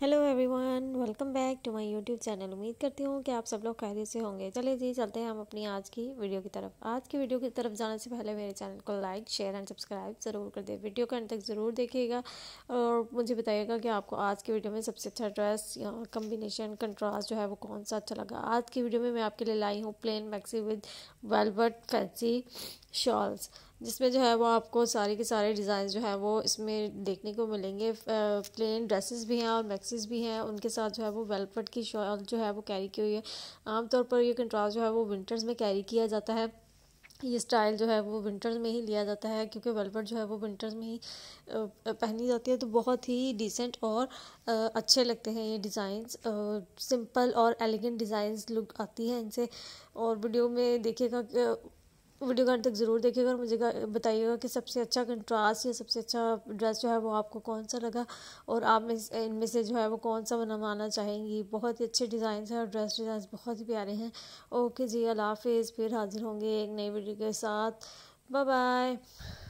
hello everyone welcome back to my YouTube channel उम्मीद करती हूँ कि आप सब लोग खैरियत से होंगे चलिए जी चलते हैं हम अपनी आज की वीडियो की तरफ आज की वीडियो की तरफ जाने से पहले मेरे चैनल को लाइक शेयर एंड सब्सक्राइब ज़रूर कर दे वीडियो को अंत तक ज़रूर देखिएगा और मुझे बताइएगा कि आपको आज की वीडियो में सबसे अच्छा ड्रेस या कम्बिनेशन कंट्रास्ट जो है वो कौन सा अच्छा लगा आज की वीडियो में मैं आपके लिए लाई हूँ plain maxi with velvet fancy shawls जिसमें जो है वो आपको सारे के सारे डिज़ाइन जो है वो इसमें देखने को मिलेंगे प्लेन ड्रेसेस भी हैं और मैक्सीज भी हैं उनके साथ जो है वो वेलपट की शॉल जो है वो कैरी की हुई है आमतौर पर ये कंट्रास्ट जो है वो विंटर्स में कैरी किया जाता है ये स्टाइल जो है वो विंटर्स में ही लिया जाता है क्योंकि वेलपट जो है वो विंटर्स में ही पहनी जाती है तो बहुत ही डिसेंट और अच्छे लगते हैं ये डिज़ाइंस सिंपल और एलिगेंट डिज़ाइंस लुक आती है इनसे और वीडियो में देखिएगा वीडियो कार्ड तक ज़रूर देखिएगा और मुझे बताइएगा कि सबसे अच्छा कंट्रास्ट या सबसे अच्छा ड्रेस जो है वो आपको कौन सा लगा और आप इनमें से जो है वो कौन सा बनवाना चाहेंगी बहुत ही अच्छे डिज़ाइन हैं और ड्रेस डिज़ाइन बहुत ही प्यारे हैं ओके जी अल्लाह हाफिज़ फिर हाजिर होंगे एक नई वीडियो के साथ बाय बाय